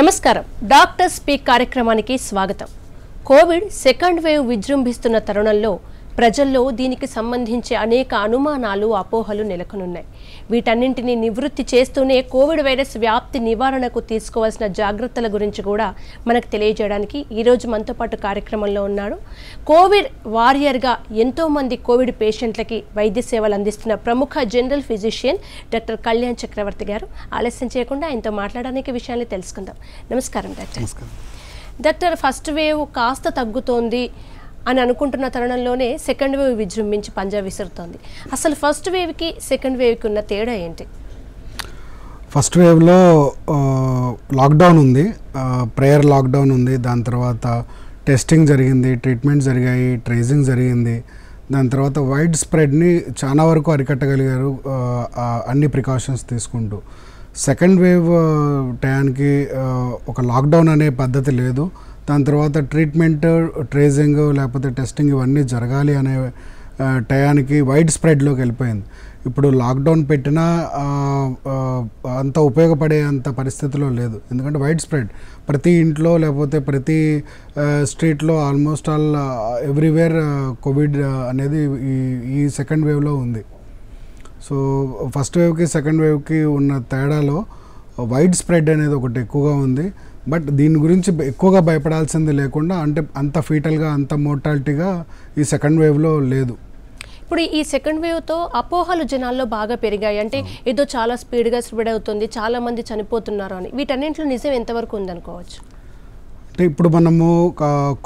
నమస్కారం doctor speak కార్యక్రమానికి స్వాగతం కోవిడ్ సెకండ్ వేవ్ విజృంభిస్తున్న తరుణంలో ప్రజల్లో దీనికి సంబంధించి అనేక అనుమానాలు అపోహలు నెలకొనున్నాయి వీటన్నింటినీ నివృత్తి చేస్తూనే కోవిడ్ వైరస్ వ్యాప్తి నివారణకు తీసుకోవాల్సిన జాగ్రత్తల గురించి కూడా మనకు తెలియజేయడానికి ఈరోజు మనతో పాటు కార్యక్రమంలో ఉన్నాడు కోవిడ్ వారియర్గా ఎంతోమంది కోవిడ్ పేషెంట్లకి వైద్య సేవలు అందిస్తున్న ప్రముఖ general physician doctor Kalyan Chakravarthy గారు ఆలస్యం చేయకుండా ఆయనతో మాట్లాడడానికి విషయాన్ని తెలుసుకుందాం నమస్కారం డాక్టర్ డాక్టర్ ఫస్ట్ వేవ్ కాస్త తగ్గుతోంది అని అనుకుంటున్న తరుణంలోనే సెకండ్ వేవ్ విజృంభించి పంజాబ్ విసురుతోంది అసలు ఫస్ట్ వేవ్కి సెకండ్ వేవ్కి ఉన్న తేడా ఏంటి ఫస్ట్ వేవ్లో లాక్డౌన్ ఉంది ప్రేయర్ లాక్డౌన్ ఉంది దాని తర్వాత టెస్టింగ్ జరిగింది ట్రీట్మెంట్ జరిగాయి ట్రేసింగ్ జరిగింది దాని తర్వాత వైడ్ స్ప్రెడ్ని చాలా వరకు అరికట్టగలిగారు అన్ని ప్రికాషన్స్ తీసుకుంటూ సెకండ్ వేవ్ టయానికి ఒక లాక్డౌన్ అనే పద్ధతి లేదు దాని తర్వాత ట్రీట్మెంట్ ట్రేసింగ్ లేకపోతే టెస్టింగ్ ఇవన్నీ జరగాలి అనే టయానికి వైడ్ స్ప్రెడ్లోకి వెళ్ళిపోయింది ఇప్పుడు లాక్డౌన్ పెట్టినా అంత ఉపయోగపడే అంత పరిస్థితిలో లేదు ఎందుకంటే వైడ్ స్ప్రెడ్ ప్రతి ఇంట్లో లేకపోతే ప్రతి స్ట్రీట్లో ఆల్మోస్ట్ ఆల్ ఎవ్రీవేర్ కోవిడ్ అనేది ఈ ఈ సెకండ్ వేవ్లో ఉంది సో ఫస్ట్ వేవ్కి సెకండ్ వేవ్కి ఉన్న తేడాలో వైడ్ స్ప్రెడ్ అనేది ఒకటి ఎక్కువగా ఉంది బట్ దీని గురించి ఎక్కువగా భయపడాల్సింది లేకుండా అంటే అంత ఫీటల్గా అంత మోర్టాలిటీగా ఈ సెకండ్ వేవ్లో లేదు ఇప్పుడు ఈ సెకండ్ వేవ్తో అపోహలు జనాల్లో బాగా పెరిగాయి అంటే ఏదో చాలా స్పీడ్గా స్ప్రెడ్ అవుతుంది చాలామంది చనిపోతున్నారు అని వీటన్నింటిలో నిజం ఎంతవరకు ఉందనుకోవచ్చు అంటే ఇప్పుడు మనము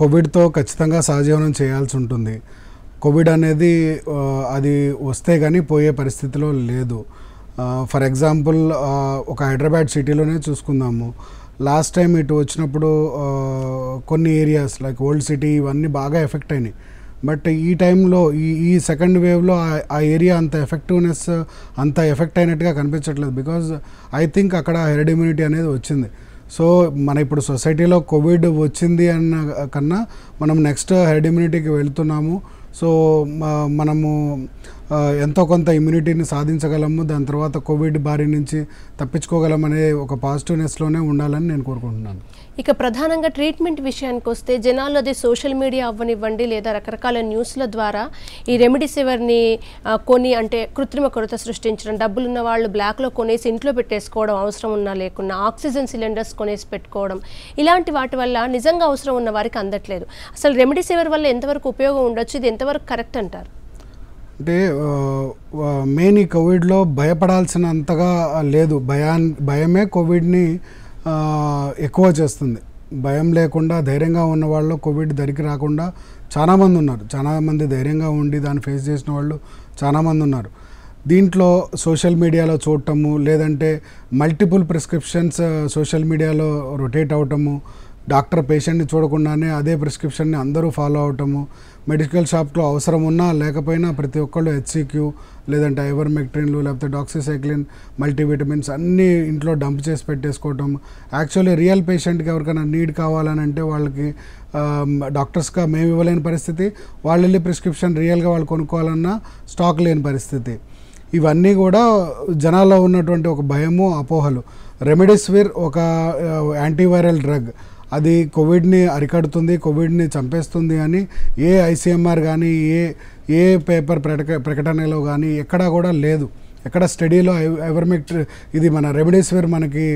కోవిడ్తో ఖచ్చితంగా సహజీవనం చేయాల్సి ఉంటుంది కోవిడ్ అనేది అది వస్తే కానీ పోయే పరిస్థితిలో లేదు ఫర్ ఎగ్జాంపుల్ ఒక హైదరాబాద్ సిటీలోనే చూసుకుందాము లాస్ట్ టైం ఇటు వచ్చినప్పుడు కొన్ని ఏరియాస్ లైక్ ఓల్డ్ సిటీ ఇవన్నీ బాగా ఎఫెక్ట్ అయినాయి బట్ ఈ టైంలో ఈ ఈ సెకండ్ వేవ్లో ఆ ఏరియా అంత ఎఫెక్టివ్నెస్ అంత ఎఫెక్ట్ అయినట్టుగా కనిపించట్లేదు బికాజ్ ఐ థింక్ అక్కడ హెర్డ్ ఇమ్యూనిటీ అనేది వచ్చింది సో మన ఇప్పుడు సొసైటీలో కోవిడ్ వచ్చింది అన్న కన్నా మనం నెక్స్ట్ హెర్డ్ ఇమ్యూనిటీకి వెళ్తున్నాము సో మనము ఎంతో కొంత ఇమ్యూనిటీని సాధించగలము దాని తర్వాత కోవిడ్ బారి నుంచి తప్పించుకోగలమనే ఒక పాజిటివ్నెస్లోనే ఉండాలని నేను కోరుకుంటున్నాను ఇక ప్రధానంగా ట్రీట్మెంట్ విషయానికి వస్తే జనాలు అది సోషల్ మీడియా అవ్వనివ్వండి లేదా రకరకాల న్యూస్ల ద్వారా ఈ రెమెడీస్ ఎవరిని కొని అంటే కృత్రిమ కొరత సృష్టించడం డబ్బులున్న వాళ్ళు బ్లాక్లో కొనేసి ఇంట్లో పెట్టేసుకోవడం అవసరం ఉన్నా లేకున్నా ఆక్సిజన్ సిలిండర్స్ కొనేసి పెట్టుకోవడం ఇలాంటి వాటి వల్ల నిజంగా అవసరం ఉన్న వారికి అందట్లేదు అసలు రెమెడీస్ ఎవరి వల్ల ఎంతవరకు ఉపయోగం ఉండొచ్చు ఇది ఎంతవరకు కరెక్ట్ అంటారు అంటే మెయిన్ ఈ కోవిడ్లో భయపడాల్సిన అంతగా లేదు భయాన్ భయమే కోవిడ్ని ఎక్కువ చేస్తుంది భయం లేకుండా ధైర్యంగా ఉన్న వాళ్ళు కోవిడ్ దరికి రాకుండా చాలామంది ఉన్నారు చాలామంది ధైర్యంగా ఉండి దాన్ని ఫేస్ చేసిన వాళ్ళు చాలామంది ఉన్నారు దీంట్లో సోషల్ మీడియాలో చూడటము లేదంటే మల్టిపుల్ ప్రిస్క్రిప్షన్స్ సోషల్ మీడియాలో రొటేట్ అవటము డాక్టర్ పేషెంట్ని చూడకుండానే అదే ప్రిస్క్రిప్షన్ని అందరూ ఫాలో అవటము మెడికల్ షాప్లో అవసరం ఉన్నా లేకపోయినా ప్రతి ఒక్కళ్ళు హెచ్సిక్యూ లేదంటే మెక్ట్రిన్లు లేకపోతే డాక్సిసైక్లిన్ మల్టీవిటమిన్స్ అన్నీ ఇంట్లో డంప్ చేసి పెట్టేసుకోవటం యాక్చువల్లీ రియల్ పేషెంట్కి ఎవరికైనా నీడ్ కావాలని అంటే వాళ్ళకి డాక్టర్స్గా మేము ఇవ్వలేని పరిస్థితి వాళ్ళు వెళ్ళి ప్రిస్క్రిప్షన్ రియల్గా వాళ్ళు కొనుక్కోవాలన్నా స్టాక్ లేని పరిస్థితి ఇవన్నీ కూడా జనాల్లో ఉన్నటువంటి ఒక భయము అపోహలు రెమెడిస్విర్ ఒక యాంటీవైరల్ డ్రగ్ అది కోవిడ్ని అరికడుతుంది కోవిడ్ని చంపేస్తుంది అని ఏ ఐసీఎంఆర్ కానీ ఏ ఏ పేపర్ ప్రకటనలో కానీ ఎక్కడా కూడా లేదు ఎక్కడ స్టడీలో ఎవర్మిక్ ఇది మన రెమిడేసివిర్ మనకి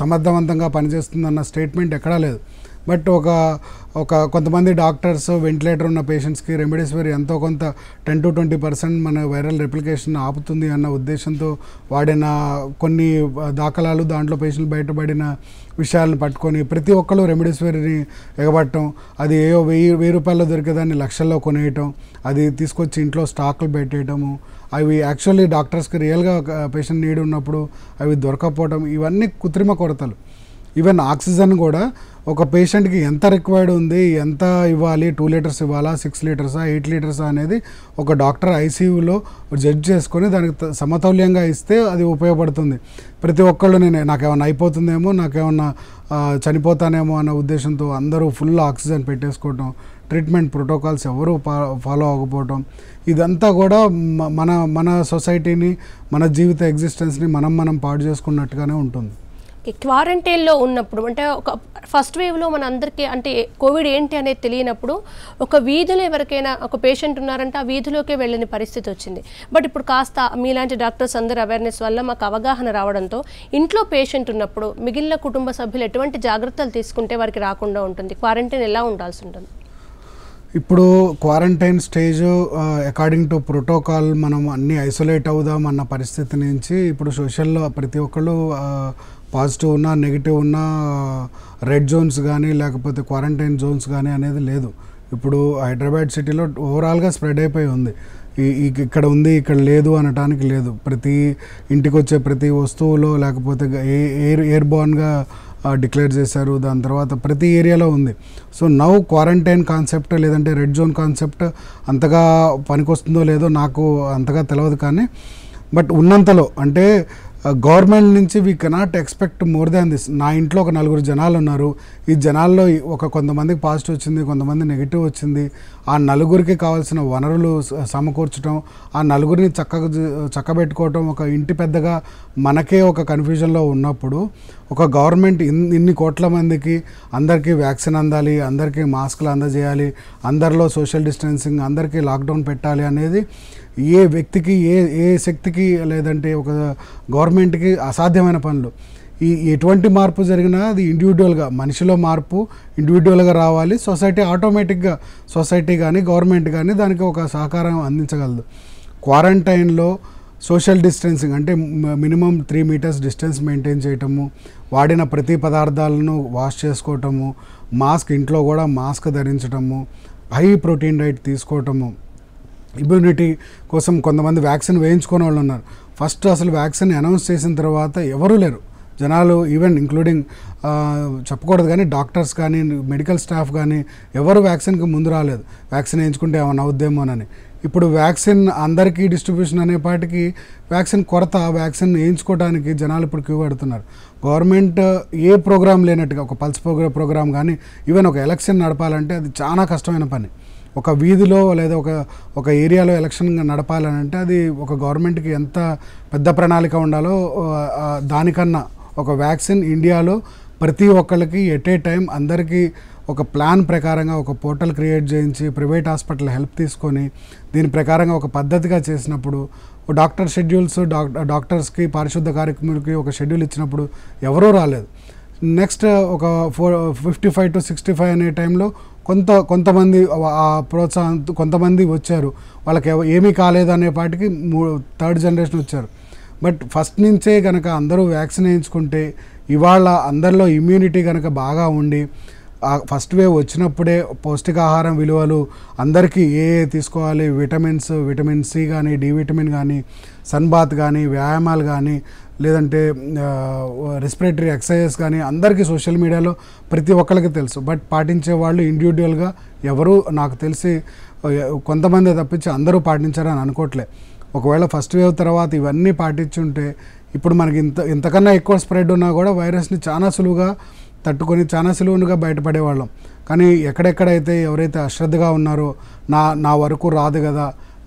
సమర్థవంతంగా పనిచేస్తుందన్న స్టేట్మెంట్ ఎక్కడా లేదు బట్ ఒక ఒక కొంతమంది డాక్టర్స్ వెంటిలేటర్ ఉన్న పేషెంట్స్కి రెమిడెసివిర్ ఎంతో కొంత టెన్ టు ట్వంటీ పర్సెంట్ మన వైరల్ రెప్లికేషన్ ఆపుతుంది అన్న ఉద్దేశంతో వాడిన కొన్ని దాఖలాలు దాంట్లో పేషెంట్లు బయటపడిన విషయాలను పట్టుకొని ప్రతి ఒక్కరు రెమిడెసివిర్ని ఎగబట్టడం అది ఏయో వెయ్యి వెయ్యి రూపాయల్లో దొరికేదాన్ని లక్షల్లో కొనేయటం అది తీసుకొచ్చి ఇంట్లో స్టాకులు పెట్టేయటము అవి యాక్చువల్లీ డాక్టర్స్కి రియల్గా పేషెంట్ నీడ్ ఉన్నప్పుడు అవి దొరకకపోవటం ఇవన్నీ కృత్రిమ కొరతలు ఈవెన్ ఆక్సిజన్ కూడా ఒక పేషెంట్కి ఎంత రిక్వైర్డ్ ఉంది ఎంత ఇవ్వాలి టూ లీటర్స్ ఇవ్వాలా సిక్స్ లీటర్సా ఎయిట్ లీటర్సా అనేది ఒక డాక్టర్ ఐసీయూలో జడ్జ్ చేసుకొని దానికి సమతౌల్యంగా ఇస్తే అది ఉపయోగపడుతుంది ప్రతి ఒక్కళ్ళు నేను నాకేమన్నా అయిపోతుందేమో నాకేమన్నా చనిపోతానేమో అన్న ఉద్దేశంతో అందరూ ఫుల్ ఆక్సిజన్ పెట్టేసుకోవటం ట్రీట్మెంట్ ప్రోటోకాల్స్ ఎవరు ఫాలో అవ్వకపోవటం ఇదంతా కూడా మన మన సొసైటీని మన జీవిత ఎగ్జిస్టెన్స్ని మనం మనం పాడు చేసుకున్నట్టుగానే ఉంటుంది క్వారంటైన్లో ఉన్నప్పుడు అంటే ఒక ఫస్ట్ వేవ్లో మన అందరికీ అంటే కోవిడ్ ఏంటి అనేది తెలియనప్పుడు ఒక వీధిలో ఎవరికైనా ఒక పేషెంట్ ఉన్నారంటే ఆ వీధిలోకే వెళ్ళని పరిస్థితి వచ్చింది బట్ ఇప్పుడు కాస్త మీలాంటి డాక్టర్స్ అందరి అవేర్నెస్ వల్ల మాకు అవగాహన రావడంతో ఇంట్లో పేషెంట్ ఉన్నప్పుడు మిగిలిన కుటుంబ సభ్యులు ఎటువంటి జాగ్రత్తలు తీసుకుంటే వారికి రాకుండా ఉంటుంది క్వారంటైన్ ఎలా ఉండాల్సి ఉంటుంది ఇప్పుడు quarantine stage according to protocol మనం అన్ని ఐసోలేట్ అవుదాం అన్న పరిస్థితి నుంచి ఇప్పుడు సోషల్లో ప్రతి ఒక్కళ్ళు పాజిటివ్ ఉన్నా నెగిటివ్ ఉన్నా రెడ్ జోన్స్ కానీ లేకపోతే క్వారంటైన్ జోన్స్ కానీ అనేది లేదు ఇప్పుడు హైదరాబాద్ సిటీలో ఓవరాల్గా స్ప్రెడ్ అయిపోయి ఉంది ఇక్కడ ఉంది ఇక్కడ లేదు అనటానికి లేదు ప్రతి ఇంటికి వచ్చే ప్రతి వస్తువులో లేకపోతే ఎయిర్ ఎయిర్ బాన్గా డిక్లేర్ చేశారు దాని తర్వాత ప్రతి ఏరియాలో ఉంది సో నౌ క్వారంటైన్ కాన్సెప్ట్ లేదంటే రెడ్ జోన్ కాన్సెప్ట్ అంతగా పనికొస్తుందో లేదో నాకు అంతగా తెలియదు కానీ బట్ ఉన్నంతలో అంటే గవర్నమెంట్ నుంచి we cannot expect more than this నా ఇంట్లో ఒక నలుగురు జనాలు ఉన్నారు ఈ జనాల్లో ఒక కొంతమందికి పాజిటివ్ వచ్చింది కొంతమంది నెగిటివ్ వచ్చింది ఆ నలుగురికి కావాల్సిన వనరులు సమకూర్చడం ఆ నలుగురిని చక్కగా చక్కబెట్టుకోవటం ఒక ఇంటి పెద్దగా మనకే ఒక కన్ఫ్యూజన్లో ఉన్నప్పుడు ఒక గవర్నమెంట్ ఇన్ని కోట్ల మందికి అందరికీ వ్యాక్సిన్ అందాలి అందరికీ మాస్కులు అందజేయాలి అందరిలో సోషల్ డిస్టెన్సింగ్ అందరికీ లాక్డౌన్ పెట్టాలి అనేది ఏ వ్యక్తికి ఏ ఏ శక్తికి లేదంటే ఒక గవర్నమెంట్కి అసాధ్యమైన పనులు ఈ ఎటువంటి మార్పు జరిగినా అది ఇండివిజువల్గా మనిషిలో మార్పు ఇండివిజువల్గా రావాలి సొసైటీ ఆటోమేటిక్గా సొసైటీ కానీ గవర్నమెంట్ కానీ దానికి ఒక సహకారం అందించగలదు క్వారంటైన్లో సోషల్ డిస్టెన్సింగ్ అంటే minimum three metres distance maintain చేయటము వాడిన ప్రతి పదార్థాలను వాష్ చేసుకోవటము మాస్క్ ఇంట్లో కూడా మాస్క్ ధరించటము హై ప్రోటీన్ డైట్ తీసుకోవటము ఇమ్యూనిటీ కోసం కొంతమంది వ్యాక్సిన్ వేయించుకునే వాళ్ళు ఉన్నారు ఫస్ట్ అసలు వ్యాక్సిన్ అనౌన్స్ చేసిన తర్వాత ఎవరూ లేరు జనాలు ఈవెన్ ఇంక్లూడింగ్ చెప్పకూడదు కానీ డాక్టర్స్ కానీ మెడికల్ స్టాఫ్ కానీ ఎవరు వ్యాక్సిన్కి ముందు రాలేదు వ్యాక్సిన్ వేయించుకుంటే ఏమైనా అవుద్దేమోనని ఇప్పుడు వ్యాక్సిన్ అందరికీ డిస్ట్రిబ్యూషన్ అనేపాటికి వ్యాక్సిన్ కొరత వ్యాక్సిన్ వేయించుకోవడానికి జనాలు ఇప్పుడు క్యూ పడుతున్నారు గవర్నమెంట్ ఏ ప్రోగ్రాం లేనట్టుగా ఒక పల్స్ ప్రోగ్రామ్ కానీ ఈవెన్ ఒక ఎలక్షన్ నడపాలంటే అది చాలా కష్టమైన పని ఒక వీధిలో లేదా ఒక ఒక ఏరియాలో ఎలక్షన్ నడపాలని అంటే అది ఒక గవర్నమెంట్కి ఎంత పెద్ద ప్రణాళిక ఉండాలో దానికన్నా ఒక వ్యాక్సిన్ ఇండియాలో ప్రతి ఒక్కరికి ఎట్ ఏ టైం అందరికీ ఒక ప్లాన్ ప్రకారంగా ఒక పోర్టల్ క్రియేట్ చేయించి ప్రైవేట్ హాస్పిటల్ హెల్ప్ తీసుకొని దీని ప్రకారంగా ఒక పద్ధతిగా చేసినప్పుడు డాక్టర్ షెడ్యూల్స్ డాక్టర్స్కి పారిశుద్ధ కార్యక్రమాలకి ఒక షెడ్యూల్ ఇచ్చినప్పుడు ఎవరూ రాలేదు నెక్స్ట్ ఒక four fifty five to sixty five అనే టైంలో కొంత కొంతమంది ఆ ప్రోత్సాహం కొంతమంది వచ్చారు వాళ్ళకి ఏమీ కాలేదు అనేపాటికి మూడు మూ థర్డ్ జనరేషన్ వచ్చారు బట్ ఫస్ట్ నుంచే కనుక అందరూ వ్యాక్సిన్ వేయించుకుంటే ఇవాళ అందరిలో ఇమ్యూనిటీ కనుక బాగా ఉండి ఫస్ట్ వేవ్ వచ్చినప్పుడే పౌష్టికాహారం విలువలు అందరికీ ఏ తీసుకోవాలి విటమిన్స్ విటమిన్ సి కానీ డి విటమిన్ కానీ సన్బాత్ కానీ వ్యాయామాలు కానీ లేదంటే రెస్పిరేటరీ ఎక్సర్సైజెస్ కానీ అందరికీ సోషల్ మీడియాలో ప్రతి ఒక్కరికి తెలుసు బట్ పాటించే వాళ్ళు ఇండివిజువల్గా ఎవరు నాకు తెలిసి కొంతమంది తప్పించి అందరూ పాటించారని అనుకోవట్లే ఒకవేళ ఫస్ట్ వేవ్ తర్వాత ఇవన్నీ పాటించుంటే ఇప్పుడు మనకి ఇంత ఇంతకన్నా ఎక్కువ స్ప్రెడ్ ఉన్నా కూడా వైరస్ని చాలా సులువుగా తట్టుకొని చాలా సులువుగా బయటపడేవాళ్ళం కానీ ఎక్కడెక్కడైతే ఎవరైతే అశ్రద్ధగా ఉన్నారో నా నా వరకు రాదు కదా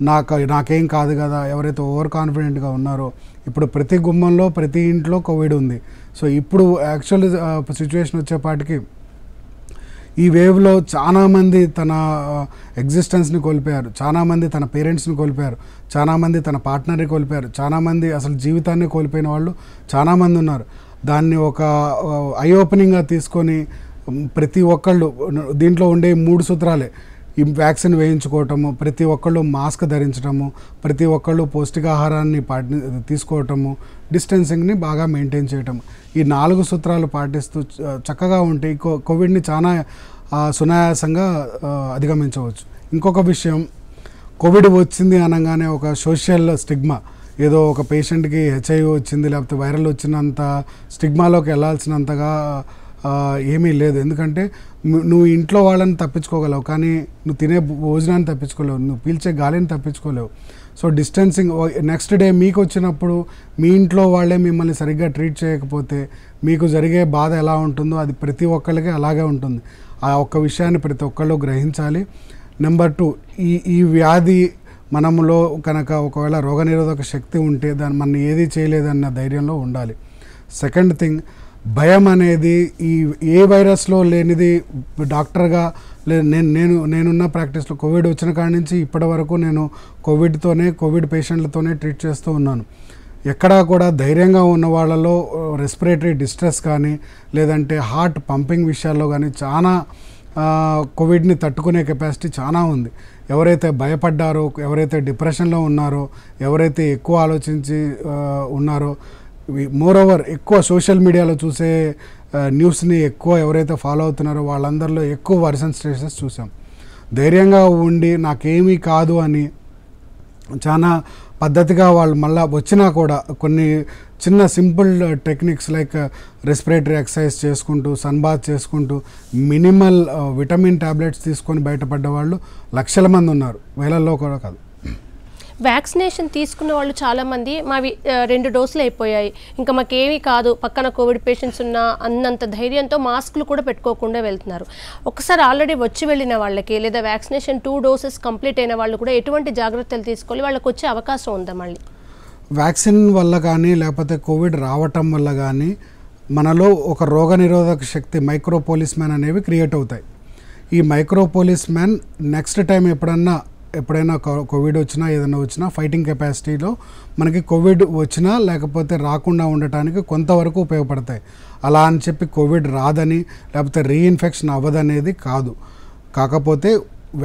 నాకు నాకేం కాదు కదా ఎవరైతే ఓవర్ కాన్ఫిడెంట్గా ఉన్నారో ఇప్పుడు ప్రతి గుమ్మంలో ప్రతి ఇంట్లో కోవిడ్ ఉంది సో ఇప్పుడు యాక్చువల్ సిచ్యువేషన్ వచ్చేపాటికి ఈ వేవ్లో చాలామంది తన ఎగ్జిస్టెన్స్ని కోల్పోయారు చాలామంది తన పేరెంట్స్ని కోల్పోయారు చాలామంది తన పార్ట్నర్ని కోల్పోయారు చాలామంది అసలు జీవితాన్ని కోల్పోయిన వాళ్ళు చాలామంది ఉన్నారు దాన్ని ఒక ఐ ఓపెనింగ్గా తీసుకొని ప్రతి ఒక్కళ్ళు దీంట్లో ఉండే మూడు సూత్రాలే ఈ వ్యాక్సిన్ వేయించుకోవటము ప్రతి ఒక్కళ్ళు మాస్క్ ధరించడము ప్రతి ఒక్కళ్ళు పౌష్టికాహారాన్ని పాటి తీసుకోవటము డిస్టెన్సింగ్ని బాగా మెయింటైన్ చేయటం ఈ నాలుగు సూత్రాలు పాటిస్తూ చక్కగా ఉంటే కో కోవిడ్ని చాలా సునాయాసంగా అధిగమించవచ్చు ఇంకొక విషయం కోవిడ్ వచ్చింది అనగానే ఒక సోషల్ స్టిగ్మా ఏదో ఒక పేషెంట్కి హెచ్ఐవి వచ్చింది లేకపోతే వైరల్ వచ్చినంత స్టిగ్మాలోకి వెళ్ళాల్సినంతగా ఏమీ లేదు ఎందుకంటే నువ్వు ఇంట్లో వాళ్ళని తప్పించుకోగలవు కానీ నువ్వు తినే భోజనాన్ని తప్పించుకోలేవు నువ్వు పీల్చే గాలిని తప్పించుకోలేవు సో డిస్టెన్సింగ్ నెక్స్ట్ డే మీకు వచ్చినప్పుడు మీ ఇంట్లో వాళ్ళే మిమ్మల్ని సరిగ్గా ట్రీట్ చేయకపోతే మీకు జరిగే బాధ ఎలా ఉంటుందో అది ప్రతి ఒక్కరికి అలాగే ఉంటుంది ఆ ఒక్క విషయాన్ని ప్రతి ఒక్కళ్ళు గ్రహించాలి నెంబర్ టూ ఈ ఈ వ్యాధి మనములో కనుక ఒకవేళ రోగనిరోధక శక్తి ఉంటే దాన్ని మనం ఏది చేయలేదన్న ధైర్యంలో ఉండాలి సెకండ్ థింగ్ భయం అనేది ఈ ఏ వైరస్లో లేనిది డాక్టర్గా లే నేను నేను నేనున్న ప్రాక్టీస్లో కోవిడ్ వచ్చిన కాడి నుంచి ఇప్పటి వరకు నేను కోవిడ్తోనే కోవిడ్ పేషెంట్లతోనే ట్రీట్ చేస్తూ ఉన్నాను ఎక్కడా కూడా ధైర్యంగా ఉన్న వాళ్ళలో రెస్పిరేటరీ డిస్ట్రెస్ కానీ లేదంటే హార్ట్ పంపింగ్ విషయాల్లో కానీ చాలా కోవిడ్ని తట్టుకునే కెపాసిటీ చాలా ఉంది ఎవరైతే భయపడ్డారో ఎవరైతే డిప్రెషన్లో ఉన్నారో ఎవరైతే ఎక్కువ ఆలోచించి ఉన్నారో మోర్ ఓవర్ ఎక్కువ సోషల్ మీడియాలో చూసే న్యూస్ని ఎక్కువ ఎవరైతే ఫాలో అవుతున్నారో వాళ్ళందరిలో ఎక్కువ వర్షన్ స్టేటస్ చూసాం ధైర్యంగా ఉండి నాకేమీ కాదు అని చాలా పద్ధతిగా వాళ్ళు మళ్ళీ వచ్చినా కూడా కొన్ని చిన్న simple techniques like respiratory exercise చేసుకుంటూ సన్ బాత్ చేసుకుంటూ మినిమల్ విటమిన్ ట్యాబ్లెట్స్ తీసుకొని బయటపడ్డ వాళ్ళు లక్షల మంది ఉన్నారు వేలల్లో కూడా కాదు వ్యాక్సినేషన్ తీసుకున్న వాళ్ళు చాలామంది మావి రెండు డోసులు అయిపోయాయి ఇంకా మాకేమీ కాదు పక్కన కోవిడ్ పేషెంట్స్ ఉన్న అన్నంత ధైర్యంతో మాస్కులు కూడా పెట్టుకోకుండా వెళ్తున్నారు ఒకసారి ఆల్రెడీ వచ్చి వెళ్ళిన వాళ్ళకి లేదా వ్యాక్సినేషన్ టూ డోసెస్ కంప్లీట్ అయిన వాళ్ళు కూడా ఎటువంటి జాగ్రత్తలు తీసుకోవాలి వాళ్ళకి వచ్చే అవకాశం ఉందా మళ్ళీ వ్యాక్సిన్ వల్ల కానీ లేకపోతే కోవిడ్ రావటం వల్ల కానీ మనలో ఒక రోగ నిరోధక శక్తి మైక్రోపోలిస్ మ్యాన్ అనేవి క్రియేట్ అవుతాయి ఈ మైక్రోపోలిస్ మ్యాన్ నెక్స్ట్ టైం ఎప్పుడన్నా ఎప్పుడైనా కోవిడ్ వచ్చినా ఏదైనా వచ్చినా ఫైటింగ్ కెపాసిటీలో మనకి కోవిడ్ వచ్చినా లేకపోతే రాకుండా ఉండటానికి కొంతవరకు ఉపయోగపడతాయి అలా అని చెప్పి కోవిడ్ రాదని లేకపోతే రీఇన్ఫెక్షన్ అవ్వదనేది కాదు కాకపోతే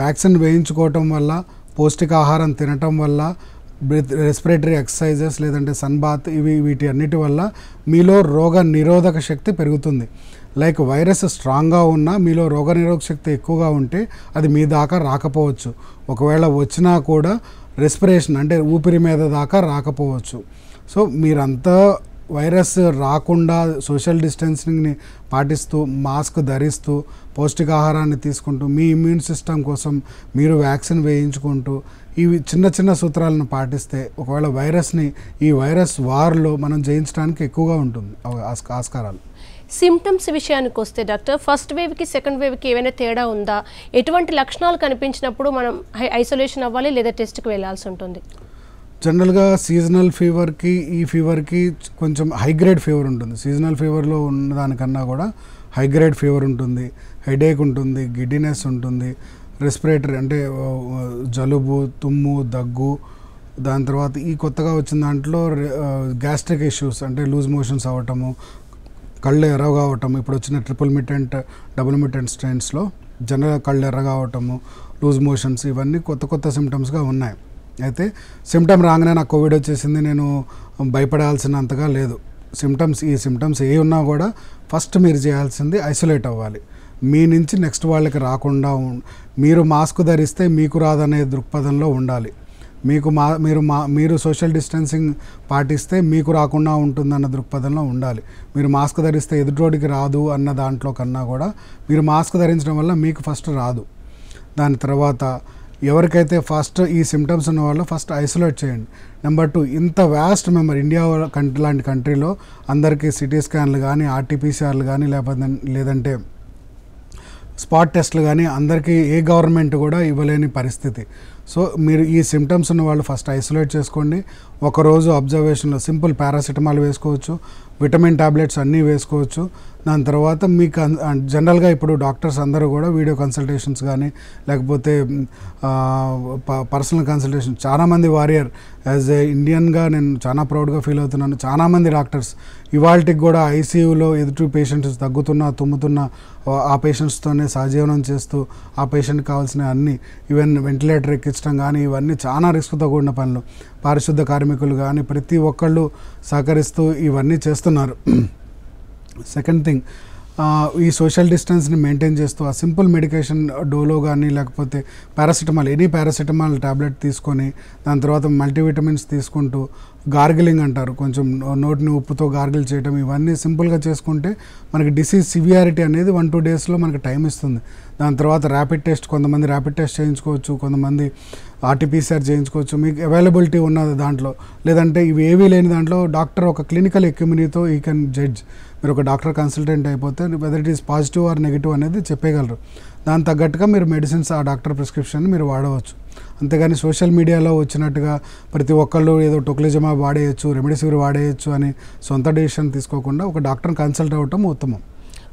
వ్యాక్సిన్ వేయించుకోవటం వల్ల పౌష్టికాహారం తినటం వల్ల రెస్పిరేటరీ ఎక్సర్సైజెస్ లేదంటే సన్ బాత్ ఇవి వీటి అన్నిటి వల్ల మీలో రోగ నిరోధక శక్తి పెరుగుతుంది లైక్ వైరస్ స్ట్రాంగ్గా ఉన్నా మీలో రోగనిరోధక శక్తి ఎక్కువగా ఉంటే అది మీ దాకా రాకపోవచ్చు ఒకవేళ వచ్చినా కూడా రెస్పిరేషన్ అంటే ఊపిరి మీద దాకా రాకపోవచ్చు సో మీరంతా వైరస్ రాకుండా సోషల్ డిస్టెన్సింగ్ని పాటిస్తూ మాస్క్ ధరిస్తూ పౌష్టికాహారాన్ని తీసుకుంటూ మీ ఇమ్యూన్ సిస్టమ్ కోసం మీరు వ్యాక్సిన్ వేయించుకుంటూ ఇవి చిన్న చిన్న సూత్రాలను పాటిస్తే ఒకవేళ వైరస్ని ఈ వైరస్ వార్లో మనం జయించడానికి ఎక్కువగా ఉంటుంది ఆస్కారాలు సిమ్టమ్స్ విషయానికి వస్తే డాక్టర్ ఫస్ట్ వేవ్కి సెకండ్ వేవ్కి ఏమైనా తేడా ఉందా ఎటువంటి లక్షణాలు కనిపించినప్పుడు మనం ఐసోలేషన్ అవ్వాలి లేదా టెస్ట్కి వెళ్ళాల్సి ఉంటుంది జనరల్గా సీజనల్ ఫీవర్కి ఈ ఫీవర్కి కొంచెం హైగ్రేడ్ ఫీవర్ ఉంటుంది సీజనల్ ఫీవర్లో ఉన్న దానికన్నా కూడా హైగ్రేడ్ ఫీవర్ ఉంటుంది హెడేక్ ఉంటుంది గిడ్డినెస్ ఉంటుంది రెస్పిరేటరీ అంటే జలుబు తుమ్ము దగ్గు దాని తర్వాత ఈ కొత్తగా వచ్చిన దాంట్లో గ్యాస్ట్రిక్ ఇష్యూస్ అంటే లూజ్ మోషన్స్ అవ్వటము కళ్ళు ఎర్ర ఇప్పుడు వచ్చిన ట్రిపుల్ మిటెంట్ డబుల్ మిటెంట్ స్ట్రెయిన్స్లో జనరల్గా కళ్ళు ఎర్రగా కావటము లూజ్ మోషన్స్ ఇవన్నీ కొత్త కొత్త సిమ్టమ్స్గా ఉన్నాయి అయితే సిమ్టమ్ రాగానే నాకు కోవిడ్ వచ్చేసింది నేను భయపడాల్సినంతగా లేదు సిమ్టమ్స్ ఈ సిమ్టమ్స్ ఏ ఉన్నా కూడా ఫస్ట్ మీరు చేయాల్సింది ఐసోలేట్ అవ్వాలి మీ నుంచి నెక్స్ట్ వాళ్ళకి రాకుండా మీరు మాస్క్ ధరిస్తే మీకు రాదనే దృక్పథంలో ఉండాలి మీకు మా మీరు మా మీరు సోషల్ డిస్టెన్సింగ్ పాటిస్తే మీకు రాకుండా ఉంటుందన్న దృక్పథంలో ఉండాలి మీరు మాస్క్ ధరిస్తే ఎదుటోడికి రాదు అన్న దాంట్లో కన్నా కూడా మీరు మాస్క్ ధరించడం వల్ల మీకు ఫస్ట్ రాదు దాని తర్వాత ఎవరికైతే ఫస్ట్ ఈ సిమ్టమ్స్ ఉన్న వాళ్ళు ఫస్ట్ ఐసోలేట్ చేయండి నెంబర్ టూ ఇంత వ్యాస్ట్ మెంబర్ ఇండియా కంట్రీ లాంటి కంట్రీలో అందరికీ సిటీ స్కాన్లు కానీ ఆర్టీపీసీఆర్లు కానీ లేకపోతే లేదంటే స్పాట్ టెస్ట్లు కానీ అందరికీ ఏ గవర్నమెంట్ కూడా ఇవ్వలేని పరిస్థితి సో మీరు ఈ సిమ్టమ్స్ ఉన్న వాళ్ళు ఫస్ట్ ఐసోలేట్ చేసుకోండి ఒకరోజు అబ్జర్వేషన్లో సింపుల్ పారాసిటమాల్ వేసుకోవచ్చు విటమిన్ ట్యాబ్లెట్స్ అన్నీ వేసుకోవచ్చు దాని తర్వాత మీకు జనరల్గా ఇప్పుడు డాక్టర్స్ అందరూ కూడా వీడియో కన్సల్టేషన్స్ కానీ లేకపోతే పర్సనల్ కన్సల్టేషన్ చాలామంది వారియర్ యాజ్ ఏ ఇండియన్గా నేను చాలా ప్రౌడ్గా ఫీల్ అవుతున్నాను చాలామంది డాక్టర్స్ ఇవాళకి కూడా ఐసీయూలో ఎదుటి పేషెంట్స్ తగ్గుతున్న తుమ్ముతున్న ఆ పేషెంట్స్తోనే సహజీవనం చేస్తూ ఆ పేషెంట్ కావాల్సిన అన్ని ఈవెన్ వెంటిలేటర్ ఎక్కించడం కానీ ఇవన్నీ చాలా రిస్క్తో కూడిన పనులు పారిశుద్ధ కార్మికులు కానీ ప్రతి ఒక్కళ్ళు సహకరిస్తూ ఇవన్నీ చేస్తున్నారు సెకండ్ థింగ్ ఈ సోషల్ డిస్టెన్స్ని మెయింటైన్ చేస్తూ ఆ సింపుల్ మెడికేషన్ డోలో కానీ లేకపోతే పారాసిటమాల్ ఎనీ పారాసిటమాల్ ట్యాబ్లెట్ తీసుకొని దాని తర్వాత మల్టీవిటమిన్స్ తీసుకుంటూ గార్గిలింగ్ అంటారు కొంచెం నోటిని ఉప్పుతో గార్గిల్ చేయడం ఇవన్నీ సింపుల్గా చేసుకుంటే మనకి డిసీజ్ సివియారిటీ అనేది వన్ టూ డేస్లో మనకి టైం ఇస్తుంది దాని తర్వాత ర్యాపిడ్ టెస్ట్ కొంతమంది ర్యాపిడ్ టెస్ట్ చేయించుకోవచ్చు కొంతమంది ఆర్టీపీసీఆర్ చేయించుకోవచ్చు మీకు అవైలబిలిటీ ఉన్నది దాంట్లో లేదంటే ఇవి ఏవీ లేని దాంట్లో డాక్టర్ ఒక క్లినికల్ ఎక్యూమినీతో ఈ కెన్ జడ్జ్ మీరు ఒక డాక్టర్ కన్సల్టెంట్ అయిపోతే whether it is positive or negative అనేది చెప్పగలరు దాని తగ్గట్టుగా మీరు మెడిసిన్స్ ఆ డాక్టర్ ప్రిస్క్రిప్షన్ మీరు వాడవచ్చు అంతేగాని సోషల్ మీడియాలో వచ్చినట్టుగా ప్రతి ఒక్కళ్ళు ఏదో టొక్లిజమా వాడేయచ్చు రెమెడిసివిర్ వాడేయచ్చు అని సొంత డెసిషన్ తీసుకోకుండా ఒక డాక్టర్ని కన్సల్ట్ అవ్వటం ఉత్తమం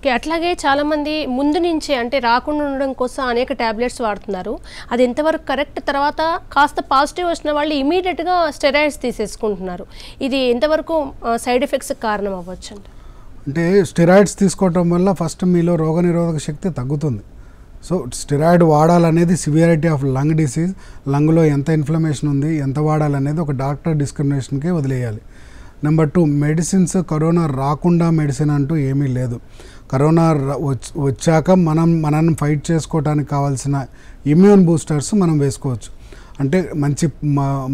ఓకే అట్లాగే చాలామంది ముందు నుంచి అంటే రాకుండా ఉండడం కోసం అనేక ట్యాబ్లెట్స్ వాడుతున్నారు అది ఎంతవరకు కరెక్ట్ తర్వాత కాస్త పాజిటివ్ వచ్చిన వాళ్ళు ఇమీడియట్గా స్టెరాయిడ్స్ తీసేసుకుంటున్నారు ఇది ఎంతవరకు సైడ్ ఎఫెక్ట్స్ కారణం అవ్వచ్చు అంటే స్టెరాయిడ్స్ తీసుకోవటం వల్ల ఫస్ట్ మీలో రోగనిరోధక శక్తి తగ్గుతుంది సో స్టెరాయిడ్ వాడాలనేది సివియారిటీ ఆఫ్ లంగ్ డిసీజ్ లంగ్లో ఎంత ఇన్ఫ్లమేషన్ ఉంది ఎంత వాడాలనేది ఒక డాక్టర్ డిస్క్రిమినేషన్కి వదిలేయాలి నెంబర్ టూ మెడిసిన్స్ కరోనా రాకుండా మెడిసిన్ అంటూ ఏమీ లేదు కరోనా వచ్చాక మనం మనం ఫైట్ చేసుకోవడానికి కావాల్సిన ఇమ్యూన్ బూస్టర్స్ మనం వేసుకోవచ్చు అంటే మంచి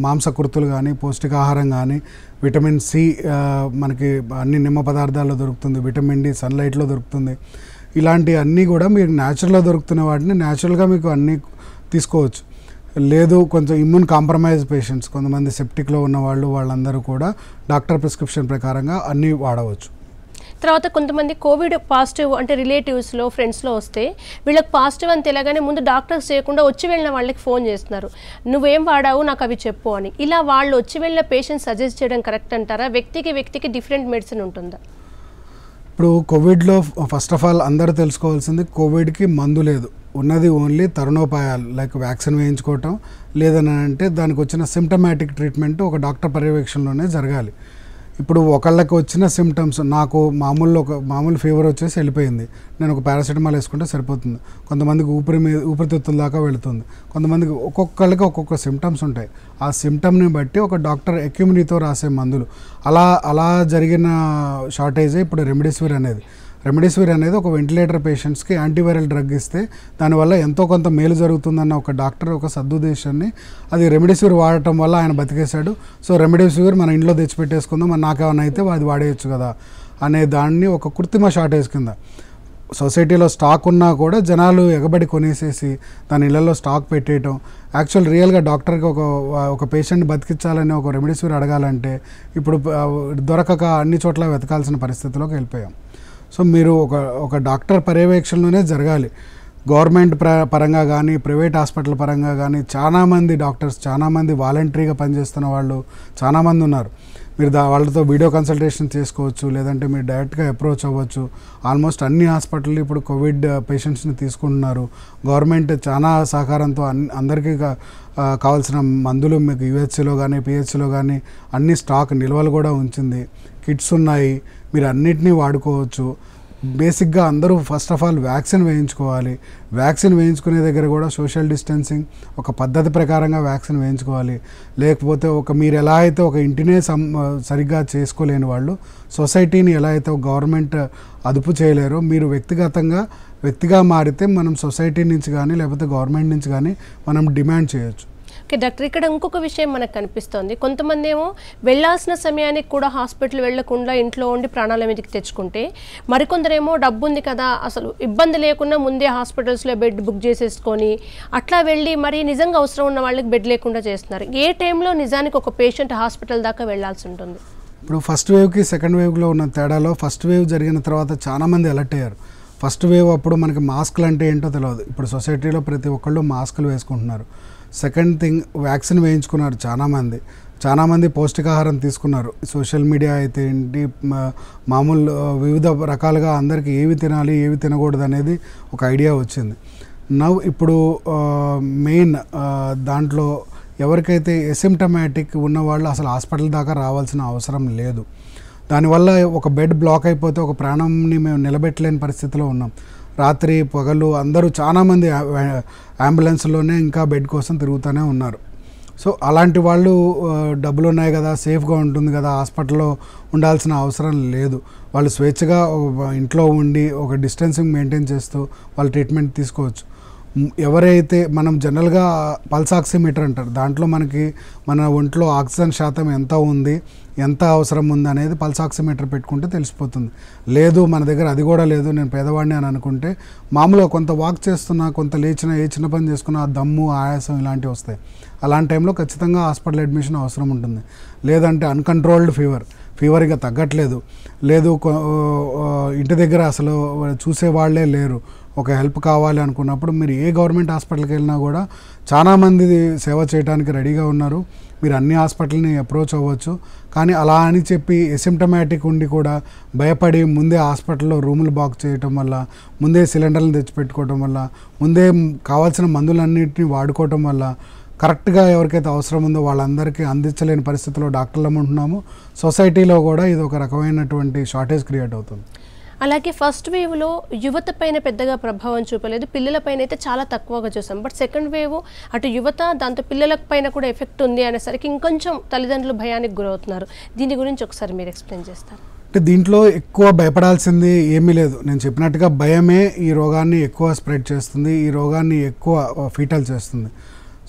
మాంసకృతులు కానీ పౌష్టికాహారం కానీ విటమిన్ సి మనకి అన్ని నిమ్మ పదార్థాల్లో దొరుకుతుంది విటమిన్ డి సన్లైట్లో దొరుకుతుంది ఇలాంటి అన్నీ కూడా మీరు న్యాచురల్గా దొరుకుతున్న వాటిని న్యాచురల్గా మీకు అన్నీ తీసుకోవచ్చు లేదు కొంచెం ఇమ్యూన్ కాంప్రమైజ్ పేషెంట్స్ కొంతమంది సెప్టిక్లో ఉన్న వాళ్ళు వాళ్ళందరూ కూడా డాక్టర్ ప్రిస్క్రిప్షన్ ప్రకారంగా అన్నీ వాడవచ్చు తర్వాత కొంతమంది కోవిడ్ పాజిటివ్ అంటే రిలేటివ్స్లో ఫ్రెండ్స్లో వస్తే వీళ్ళకి పాజిటివ్ అని తెలియగానే ముందు డాక్టర్స్ చేయకుండా వచ్చి వెళ్ళిన వాళ్ళకి ఫోన్ చేస్తున్నారు నువ్వేం వాడావు నాకు అవి చెప్పు అని ఇలా వాళ్ళు వచ్చి వెళ్ళిన పేషెంట్ సజెస్ట్ చేయడం కరెక్ట్ అంటారా వ్యక్తికి వ్యక్తికి డిఫరెంట్ మెడిసిన్ ఉంటుందా ఇప్పుడు కోవిడ్లో ఫస్ట్ ఆఫ్ ఆల్ అందరూ తెలుసుకోవాల్సింది కోవిడ్కి మందు లేదు ఉన్నది ఓన్లీ తరుణోపాయాలు లైక్ వ్యాక్సిన్ వేయించుకోవటం లేదని అంటే దానికి వచ్చిన సిమ్టమాటిక్ ట్రీట్మెంట్ ఒక డాక్టర్ పర్యవేక్షణలోనే జరగాలి ఇప్పుడు ఒకళ్ళకి వచ్చిన సిమ్టమ్స్ నాకు మామూలు ఒక మామూలు ఫీవర్ వచ్చేసి వెళ్ళిపోయింది నేను ఒక పారాసిటమాల్ వేసుకుంటే సరిపోతుంది కొంతమందికి ఊపిరి మీద ఊపిరితిత్తుల దాకా వెళుతుంది కొంతమందికి ఒక్కొక్కళ్ళకి ఒక్కొక్క సిమ్టమ్స్ ఉంటాయి ఆ సిమ్టమ్ని బట్టి ఒక డాక్టర్ ఎక్యూమినీతో రాసే మందులు అలా అలా జరిగిన షార్టేజే ఇప్పుడు రెమెడీస్వీర్ అనేది రెమెడిసివిర్ అనేది ఒక వెంటిలేటర్ పేషెంట్స్కి యాంటీవైరల్ డ్రగ్ ఇస్తే దానివల్ల ఎంతో కొంత మేలు జరుగుతుందన్న ఒక డాక్టర్ ఒక సద్దుదేశాన్ని అది రెమెడిసివిర్ వాడటం వల్ల ఆయన బతికేశాడు సో రెమెడిసివిర్ మన ఇంట్లో తెచ్చిపెట్టేసుకుందాం మన నాకేమైనా అయితే అది వాడేయచ్చు కదా అనే దాన్ని ఒక కృత్రిమ షార్టేజ్ కింద సొసైటీలో స్టాక్ ఉన్నా కూడా జనాలు ఎగబడి కొనేసేసి దాని ఇళ్లలో స్టాక్ పెట్టేయటం యాక్చువల్ రియల్గా డాక్టర్కి ఒక ఒక పేషెంట్ బతికించాలని ఒక రెమెడీస్ అడగాలంటే ఇప్పుడు దొరకక అన్ని చోట్ల వెతకాల్సిన పరిస్థితిలోకి వెళ్ళిపోయాం సో మీరు ఒక ఒక డాక్టర్ పర్యవేక్షణలోనే జరగాలి గవర్నమెంట్ పరంగా కానీ ప్రైవేట్ హాస్పిటల్ పరంగా కానీ చాలామంది డాక్టర్స్ చాలామంది వాలంటరీగా పనిచేస్తున్న వాళ్ళు చాలామంది ఉన్నారు మీరు దా వాళ్ళతో వీడియో కన్సల్టేషన్ చేసుకోవచ్చు లేదంటే మీరు డైరెక్ట్గా అప్రోచ్ అవ్వచ్చు ఆల్మోస్ట్ అన్ని హాస్పిటల్ ఇప్పుడు కోవిడ్ పేషెంట్స్ని తీసుకుంటున్నారు గవర్నమెంట్ చాలా సహకారంతో అన్ అందరికీ కావాల్సిన మందులు మీకు యూహెచ్సిలో కానీ పిహెచ్సిలో కానీ అన్ని స్టాక్ నిల్వలు కూడా ఉంచింది కిట్స్ ఉన్నాయి మీరు అన్నిటినీ వాడుకోవచ్చు బేసిక్గా అందరూ ఫస్ట్ ఆఫ్ ఆల్ వ్యాక్సిన్ వేయించుకోవాలి వ్యాక్సిన్ వేయించుకునే దగ్గర కూడా సోషల్ డిస్టెన్సింగ్ ఒక పద్ధతి ప్రకారంగా వ్యాక్సిన్ వేయించుకోవాలి లేకపోతే ఒక మీరు ఎలా అయితే ఒక ఇంటినే సం సరిగ్గా చేసుకోలేని వాళ్ళు సొసైటీని ఎలా అయితే గవర్నమెంట్ అదుపు చేయలేరో మీరు వ్యక్తిగతంగా వ్యక్తిగా మారితే మనం సొసైటీ నుంచి కానీ లేకపోతే గవర్నమెంట్ నుంచి కానీ మనం డిమాండ్ చేయొచ్చు ఓకే డాక్టర్ ఇక్కడ ఇంకొక విషయం మనకు కనిపిస్తోంది కొంతమంది ఏమో వెళ్ళాల్సిన సమయానికి కూడా హాస్పిటల్ వెళ్లకుండా ఇంట్లో ఉండి ప్రాణాల మీదకి తెచ్చుకుంటే మరికొందరేమో డబ్బు ఉంది కదా అసలు ఇబ్బంది లేకుండా ముందే హాస్పిటల్స్లో బెడ్ బుక్ చేసేసుకొని అట్లా వెళ్ళి మరి నిజంగా అవసరం ఉన్న వాళ్ళకి బెడ్ లేకుండా చేస్తున్నారు ఏ టైంలో నిజానికి ఒక పేషెంట్ హాస్పిటల్ దాకా వెళ్లాల్సి ఉంటుంది ఇప్పుడు ఫస్ట్ వేవ్కి సెకండ్ వేవ్లో ఉన్న తేడాలో ఫస్ట్ వేవ్ జరిగిన తర్వాత చాలామంది అలర్ట్ అయ్యారు ఫస్ట్ వేవ్ అప్పుడు మనకి మాస్కులు అంటే ఏంటో తెలియదు ఇప్పుడు సొసైటీలో ప్రతి ఒక్కళ్ళు మాస్కులు వేసుకుంటున్నారు సెకండ్ థింగ్ వ్యాక్సిన్ వేయించుకున్నారు చాలామంది చాలామంది పౌష్టికాహారం తీసుకున్నారు సోషల్ మీడియా అయితే ఏంటి మామూలు వివిధ రకాలుగా అందరికీ ఏవి తినాలి ఏవి తినకూడదు అనేది ఒక ఐడియా వచ్చింది నవ్ ఇప్పుడు మెయిన్ దాంట్లో ఎవరికైతే ఎసిమ్టమాటిక్ ఉన్న వాళ్ళు అసలు హాస్పిటల్ దాకా రావాల్సిన అవసరం లేదు దానివల్ల ఒక బెడ్ బ్లాక్ అయిపోతే ఒక ప్రాణంని మేము నిలబెట్టలేని పరిస్థితిలో ఉన్నాం రాత్రి పగలు అందరూ చాలామంది అంబులెన్స్లోనే ఇంకా బెడ్ కోసం తిరుగుతూనే ఉన్నారు సో అలాంటి వాళ్ళు డబ్బులు ఉన్నాయి కదా సేఫ్గా ఉంటుంది కదా హాస్పిటల్లో ఉండాల్సిన అవసరం లేదు వాళ్ళు స్వేచ్ఛగా ఇంట్లో ఉండి ఒక డిస్టెన్సింగ్ మెయింటైన్ చేస్తూ వాళ్ళు ట్రీట్మెంట్ తీసుకోవచ్చు ఎవరైతే మనం జనరల్గా పల్స్ ఆక్సిమీటర్ అంటారు దాంట్లో మనకి మన ఒంట్లో ఆక్సిజన్ శాతం ఎంత ఉంది ఎంత అవసరం ఉందనేది పల్స్ ఆక్సిమీటర్ పెట్టుకుంటే తెలిసిపోతుంది లేదు మన దగ్గర అది కూడా లేదు నేను పేదవాడిని అని అనుకుంటే మామూలుగా కొంత వాక్ చేస్తున్నా కొంత లేచిన ఏ చిన్న పని చేసుకున్నా ఆ దమ్ము ఆయాసం ఇలాంటివి వస్తాయి అలాంటి టైంలో ఖచ్చితంగా హాస్పిటల్ అడ్మిషన్ అవసరం ఉంటుంది లేదంటే అన్కంట్రోల్డ్ ఫీవర్ ఫీవర్ ఇక తగ్గట్లేదు లేదు ఇంటి దగ్గర అసలు చూసేవాళ్లే లేరు ఒక హెల్ప్ కావాలి అనుకున్నప్పుడు మీరు ఏ గవర్నమెంట్ హాస్పిటల్కి వెళ్ళినా కూడా చాలామంది సేవ చేయడానికి రెడీగా ఉన్నారు మీరు అన్ని హాస్పిటల్ని అప్రోచ్ అవ్వచ్చు కానీ అలా అని చెప్పి ఎసిమ్టమాటిక్ ఉండి కూడా భయపడి ముందే హాస్పిటల్లో రూములు బాక్ చేయటం వల్ల ముందే సిలిండర్లు తెచ్చిపెట్టుకోవటం వల్ల ముందే కావాల్సిన మందులన్నింటినీ వాడుకోవటం వల్ల కరెక్ట్గా ఎవరికైతే అవసరం ఉందో వాళ్ళందరికీ అందించలేని పరిస్థితుల్లో డాక్టర్లు అమ్ముంటున్నాము సొసైటీలో కూడా ఇది ఒక రకమైనటువంటి షార్టేజ్ క్రియేట్ అవుతుంది అలాగే ఫస్ట్ వేవ్లో యువత పైన పెద్దగా ప్రభావం చూపలేదు పిల్లలపైన అయితే చాలా తక్కువగా చూసాం బట్ సెకండ్ వేవ్ అటు యువత దాంతో పిల్లల పైన కూడా ఎఫెక్ట్ ఉంది అనేసరికి ఇంకొంచెం తల్లిదండ్రులు భయానికి గురవుతున్నారు దీని గురించి ఒకసారి మీరు ఎక్స్ప్లెయిన్ చేస్తారు అంటే దీంట్లో ఎక్కువ భయపడాల్సింది ఏమీ లేదు నేను చెప్పినట్టుగా భయమే ఈ రోగాన్ని ఎక్కువ స్ప్రెడ్ చేస్తుంది ఈ రోగాన్ని ఎక్కువ ఫీటల్ చేస్తుంది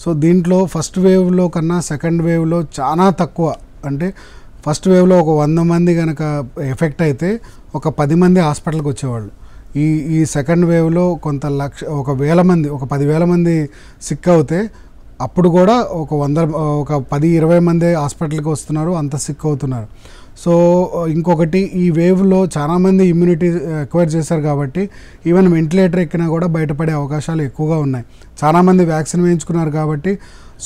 సో దీంట్లో ఫస్ట్ వేవ్లో కన్నా సెకండ్ వేవ్లో చాలా తక్కువ అంటే ఫస్ట్ వేవ్లో ఒక వంద మంది కనుక ఎఫెక్ట్ అయితే ఒక పది మంది హాస్పిటల్కి వచ్చేవాళ్ళు ఈ ఈ సెకండ్ వేవ్లో కొంత లక్ష ఒక వేల మంది ఒక పదివేల మంది సిక్ అవుతే అప్పుడు కూడా ఒక వంద ఒక పది ఇరవై మంది హాస్పిటల్కి వస్తున్నారు అంత సిక్ అవుతున్నారు సో ఇంకొకటి ఈ వేవ్లో చాలామంది ఇమ్యూనిటీ ఎక్వైర్ చేశారు కాబట్టి ఈవెన్ వెంటిలేటర్ ఎక్కినా కూడా బయటపడే అవకాశాలు ఎక్కువగా ఉన్నాయి చాలామంది వ్యాక్సిన్ వేయించుకున్నారు కాబట్టి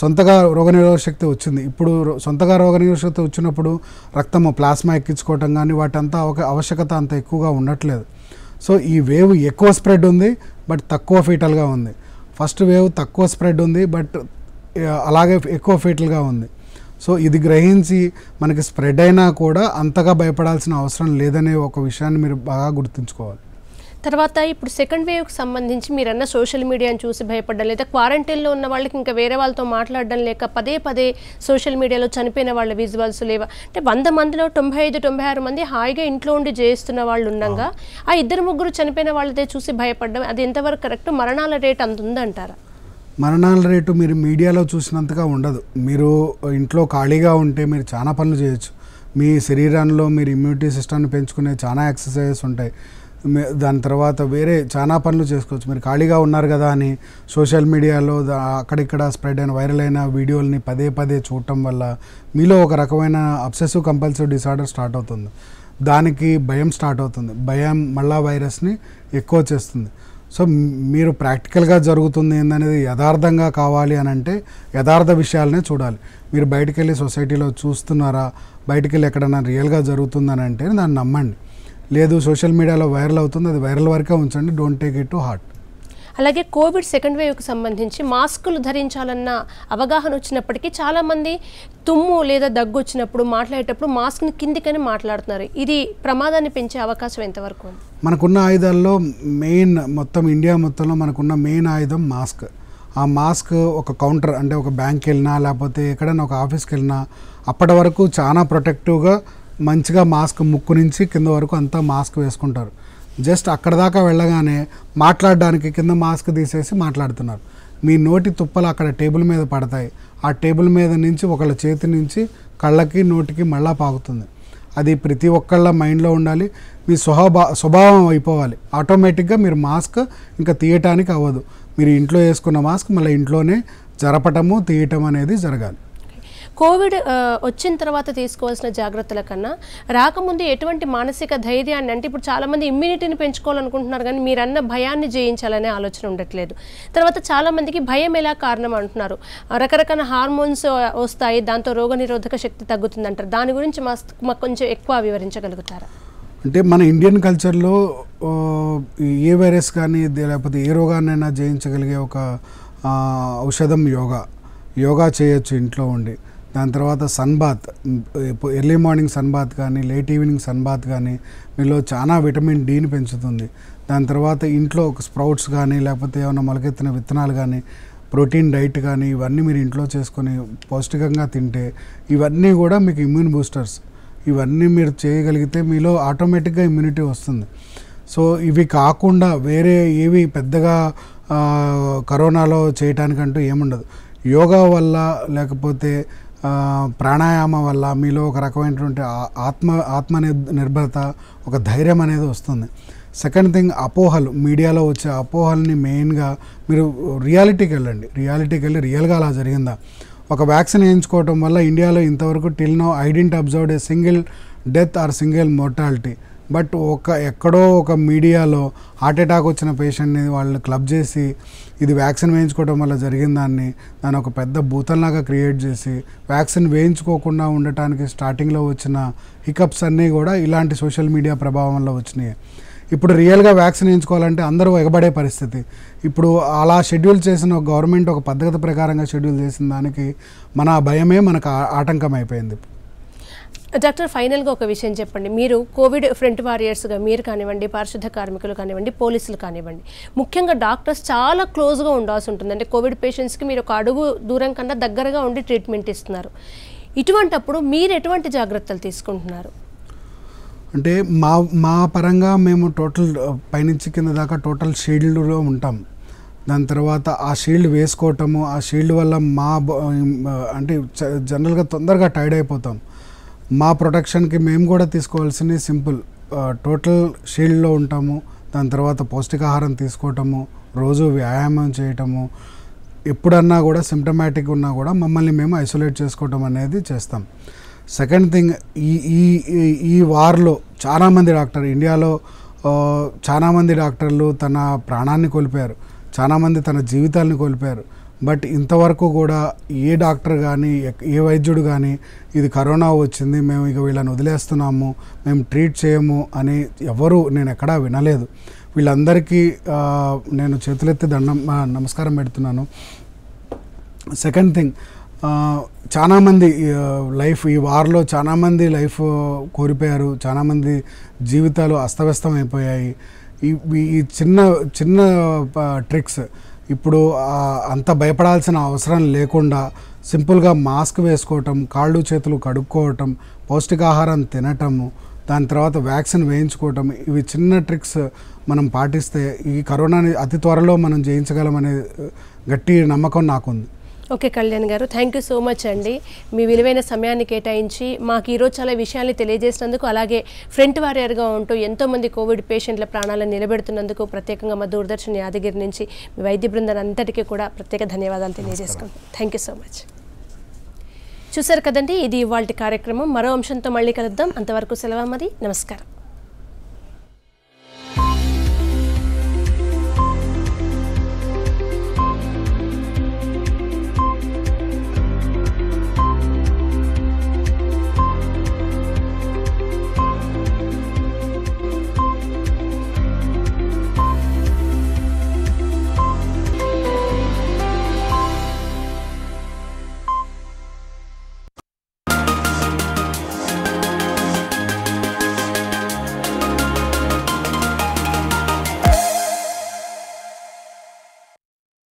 సొంతగా రోగనిరోధక శక్తి వచ్చింది ఇప్పుడు సొంతగా రోగనిరోధక శక్తి వచ్చినప్పుడు రక్తము ప్లాస్మా ఎక్కించుకోవటం కానీ వాటంతా ఆవశ్యకత అంత ఎక్కువగా ఉండట్లేదు సో ఈ వేవ్ ఎక్కువ స్ప్రెడ్ ఉంది బట్ తక్కువ ఫీటల్గా ఉంది ఫస్ట్ వేవ్ తక్కువ స్ప్రెడ్ ఉంది బట్ అలాగే ఎక్కువ ఫీటల్గా ఉంది సో ఇది గ్రహించి మనకి స్ప్రెడ్ అయినా కూడా అంతగా భయపడాల్సిన అవసరం లేదనే ఒక విషయాన్ని మీరు బాగా గుర్తుంచుకోవాలి తర్వాత ఇప్పుడు సెకండ్ వేవ్కి సంబంధించి మీరు అన్న సోషల్ మీడియాని చూసి భయపడడం లేదా క్వారంటైన్లో ఉన్న వాళ్ళకి ఇంకా వేరే వాళ్ళతో మాట్లాడడం లేక పదే పదే సోషల్ మీడియాలో చనిపోయిన వాళ్ళ విజువల్స్ లేవా అంటే వంద మందిలో తొంభై ఐదు తొంభై ఆరు మంది హాయిగా ఇంట్లో ఉండి చేస్తున్న వాళ్ళు ఉండగా ఆ ఇద్దరు ముగ్గురు చనిపోయిన వాళ్ళదే చూసి భయపడడం అది ఎంతవరకు కరెక్ట్ మరణాల రేట్ అంత ఉందంటారా మరణాల రేటు మీరు మీడియాలో చూసినంతగా ఉండదు మీరు ఇంట్లో ఖాళీగా ఉంటే మీరు చాలా పనులు చేయొచ్చు మీ శరీరంలో మీరు ఇమ్యూనిటీ సిస్టమ్ని పెంచుకునే చాలా ఎక్సర్సైజెస్ ఉంటాయి దాని తర్వాత వేరే చాలా పనులు చేసుకోవచ్చు మీరు ఖాళీగా ఉన్నారు కదా అని సోషల్ మీడియాలో అక్కడిక్కడ స్ప్రెడ్ అయిన వైరల్ అయిన వీడియోల్ని పదే పదే చూడటం వల్ల మీలో ఒక రకమైన అబ్సెసివ్ కంపల్సివ్ డిసార్డర్ స్టార్ట్ అవుతుంది దానికి భయం స్టార్ట్ అవుతుంది భయం మళ్ళా వైరస్ని ఎక్కువ చేస్తుంది సో మీరు ప్రాక్టికల్గా జరుగుతుంది ఏందనేది యథార్థంగా కావాలి అని అంటే యథార్థ విషయాలనే చూడాలి మీరు బయటికి వెళ్ళి సొసైటీలో చూస్తున్నారా బయటికి వెళ్ళి ఎక్కడన్నా రియల్గా జరుగుతుందని అంటే దాన్ని నమ్మండి లేదు సోషల్ మీడియాలో వైరల్ అవుతుంది అది వైరల్ వరకే ఉంచండి don't take it to heart అలాగే కోవిడ్ సెకండ్ వేవ్కి సంబంధించి మాస్కులు ధరించాలన్న అవగాహన వచ్చినప్పటికీ చాలామంది తుమ్ము లేదా దగ్గు వచ్చినప్పుడు మాట్లాడేటప్పుడు మాస్క్ని కిందికని మాట్లాడుతున్నారు ఇది ప్రమాదాన్ని పెంచే అవకాశం ఎంతవరకు మనకున్న ఆయుధాల్లో మెయిన్ మొత్తం ఇండియా మొత్తంలో మనకున్న మెయిన్ ఆయుధం మాస్క్ ఆ మాస్క్ ఒక కౌంటర్ అంటే ఒక బ్యాంక్కి వెళ్ళినా లేకపోతే ఎక్కడైనా ఒక ఆఫీస్కి వెళ్ళినా అప్పటి వరకు చాలా ప్రొటెక్టివ్గా మంచిగా మాస్క్ ముక్కు నుంచి కింద వరకు అంతా మాస్క్ వేసుకుంటారు జస్ట్ అక్కడ దాకా వెళ్ళగానే మాట్లాడడానికి కింద మాస్క్ తీసేసి మాట్లాడుతున్నారు మీ నోటి తుప్పలు అక్కడ టేబుల్ మీద పడతాయి ఆ టేబుల్ మీద నుంచి ఒకళ్ళ చేతి నుంచి కళ్ళకి నోటికి మళ్ళా పాకుతుంది అది ప్రతి ఒక్కళ్ళ మైండ్లో ఉండాలి మీ స్వభా స్వభావం అయిపోవాలి ఆటోమేటిక్గా మీరు మాస్క్ ఇంకా తీయటానికి అవ్వదు మీరు ఇంట్లో వేసుకున్న మాస్క్ మళ్ళీ ఇంట్లోనే జరపటము తీయటం అనేది జరగాలి కోవిడ్ వచ్చిన తర్వాత తీసుకోవాల్సిన జాగ్రత్తల కన్నా రాకముందు ఎటువంటి మానసిక ధైర్యాన్ని అంటే ఇప్పుడు చాలామంది ఇమ్యూనిటీని పెంచుకోవాలనుకుంటున్నారు కానీ మీరన్న భయాన్ని జయించాలనే ఆలోచన ఉండట్లేదు తర్వాత చాలామందికి భయం ఎలా కారణం అంటున్నారు రకరకాల హార్మోన్స్ వస్తాయి దాంతో రోగనిరోధక శక్తి తగ్గుతుంది అంటారు దాని గురించి మాకు కొంచెం ఎక్కువ వివరించగలుగుతారా అంటే మన ఇండియన్ కల్చర్లో ఏ వైరస్ కానీ లేకపోతే ఏ రోగాన్నైనా జయించగలిగే ఒక ఔషధం యోగా యోగా చేయొచ్చు ఇంట్లో ఉండి దాని తర్వాత సన్బాత్ ఎర్లీ మార్నింగ్ సన్బాత్ కానీ లేట్ ఈవినింగ్ సన్బాత్ కానీ మీలో చాలా విటమిన్ డీని పెంచుతుంది దాని తర్వాత ఇంట్లో ఒక స్ప్రౌట్స్ కానీ లేకపోతే ఏమైనా మొలకెత్తిన విత్తనాలు కానీ ప్రోటీన్ డైట్ కానీ ఇవన్నీ మీరు ఇంట్లో చేసుకొని పౌష్టికంగా తింటే ఇవన్నీ కూడా మీకు ఇమ్యూన్ బూస్టర్స్ ఇవన్నీ మీరు చేయగలిగితే మీలో ఆటోమేటిక్గా ఇమ్యూనిటీ వస్తుంది సో ఇవి కాకుండా వేరే ఏవి పెద్దగా కరోనాలో చేయటానికంటూ ఏముండదు యోగా వల్ల లేకపోతే ప్రాణాయామం వల్ల మీలో ఒక రకమైనటువంటి ఆత్మ ఆత్మ నిర్భరత ఒక ధైర్యం అనేది వస్తుంది సెకండ్ థింగ్ అపోహలు మీడియాలో వచ్చే అపోహల్ని మెయిన్గా మీరు రియాలిటీకి వెళ్ళండి రియాలిటీకి వెళ్ళి రియల్గా అలా జరిగిందా ఒక వ్యాక్సిన్ వేయించుకోవటం వల్ల ఇండియాలో ఇంతవరకు till no I didn't observed a single death or single mortality but ఒక ఎక్కడో ఒక మీడియాలో హార్ట్ అటాక్ వచ్చిన పేషెంట్ని వాళ్ళు క్లబ్ చేసి ఇది వ్యాక్సిన్ వేయించుకోవడం వల్ల జరిగిన దాన్ని దాని ఒక పెద్ద భూతంలాగా క్రియేట్ చేసి వ్యాక్సిన్ వేయించుకోకుండా ఉండటానికి స్టార్టింగ్లో వచ్చిన హికప్స్ అన్నీ కూడా ఇలాంటి సోషల్ మీడియా ప్రభావంలో వచ్చినాయి ఇప్పుడు రియల్గా వ్యాక్సిన్ వేయించుకోవాలంటే అందరూ ఎగబడే పరిస్థితి ఇప్పుడు అలా షెడ్యూల్ చేసిన గవర్నమెంట్ ఒక పద్ధతి ప్రకారంగా షెడ్యూల్ చేసిన దానికి మన భయమే మనకు ఆటంకం అయిపోయింది డాక్టర్ ఫైనల్గా ఒక విషయం చెప్పండి మీరు కోవిడ్ ఫ్రంట్ వారియర్స్గా మీరు కానివ్వండి పారిశుద్ధ కార్మికులు కానివ్వండి పోలీసులు కానివ్వండి ముఖ్యంగా డాక్టర్స్ చాలా క్లోజ్గా ఉండాల్సి ఉంటుంది అంటే కోవిడ్ పేషెంట్స్కి మీరు ఒక అడుగు దూరం కన్నా దగ్గరగా ఉండి ట్రీట్మెంట్ ఇస్తున్నారు ఇటువంటప్పుడు మీరు ఎటువంటి జాగ్రత్తలు తీసుకుంటున్నారు అంటే మా మా పరంగా మేము టోటల్ పైనుంచి కింద దాకా టోటల్ షీల్డ్లో ఉంటాం దాని తర్వాత ఆ షీల్డ్ వేసుకోవటము ఆ షీల్డ్ వల్ల మా అంటే జనరల్గా తొందరగా టైర్డ్ అయిపోతాం మా ప్రొటెక్షన్కి మేము కూడా తీసుకోవాల్సింది సింపుల్ టోటల్ షీల్డ్లో ఉంటాము దాని తర్వాత పౌష్టికాహారం తీసుకోవటము రోజు వ్యాయామం చేయటము ఎప్పుడన్నా కూడా సిమ్టమాటిక్ ఉన్నా కూడా మమ్మల్ని మేము ఐసోలేట్ చేసుకోవటం అనేది చేస్తాం సెకండ్ థింగ్ ఈ ఈ ఈ వార్లో చాలామంది డాక్టర్ ఇండియాలో చాలామంది డాక్టర్లు తన ప్రాణాన్ని కోల్పోయారు చాలామంది తన జీవితాలను కోల్పోయారు బట్ ఇంతవరకు కూడా ఏ డాక్టర్ కానీ ఏ వైద్యుడు కానీ ఇది కరోనా వచ్చింది మేము ఇక వీళ్ళని వదిలేస్తున్నాము మేము ట్రీట్ చేయము అని ఎవరు నేను ఎక్కడా వినలేదు వీళ్ళందరికీ నేను చేతులెత్తి దండం నమస్కారం పెడుతున్నాను సెకండ్ థింగ్ చాలామంది లైఫ్ ఈ వార్లో చాలామంది లైఫ్ కోల్పోయారు చాలామంది జీవితాలు అస్తవ్యస్తం అయిపోయాయి ఈ చిన్న చిన్న ట్రిక్స్ ఇప్పుడు అంత భయపడాల్సిన అవసరం లేకుండా సింపుల్గా మాస్క్ వేసుకోవటం కాళ్ళు చేతులు కడుక్కోవటం పౌష్టికాహారం తినటము దాని తర్వాత వ్యాక్సిన్ వేయించుకోవటం ఇవి చిన్న ట్రిక్స్ మనం పాటిస్తే ఈ కరోనాని అతి త్వరలో మనం జయించగలమనే గట్టి నమ్మకం నాకుంది ఓకే కళ్యాణ్ గారు థ్యాంక్ యూ సో మచ్ అండి మీ విలువైన సమయాన్ని కేటాయించి మాకు ఈరోజు చాలా విషయాన్ని తెలియజేసినందుకు అలాగే ఫ్రంట్ వారియర్గా ఉంటూ ఎంతోమంది కోవిడ్ పేషెంట్ల ప్రాణాలను నిలబెడుతున్నందుకు ప్రత్యేకంగా మా దూరదర్శన్ యాదగిరి నుంచి మీ వైద్య బృందం అంతటికీ కూడా ప్రత్యేక ధన్యవాదాలు తెలియజేసుకుంటాం థ్యాంక్ యూ సో మచ్ చూసారు కదండి ఇది ఇవాళ కార్యక్రమం మరో అంశంతో మళ్ళీ కలుద్దాం అంతవరకు సెలవు మరి నమస్కారం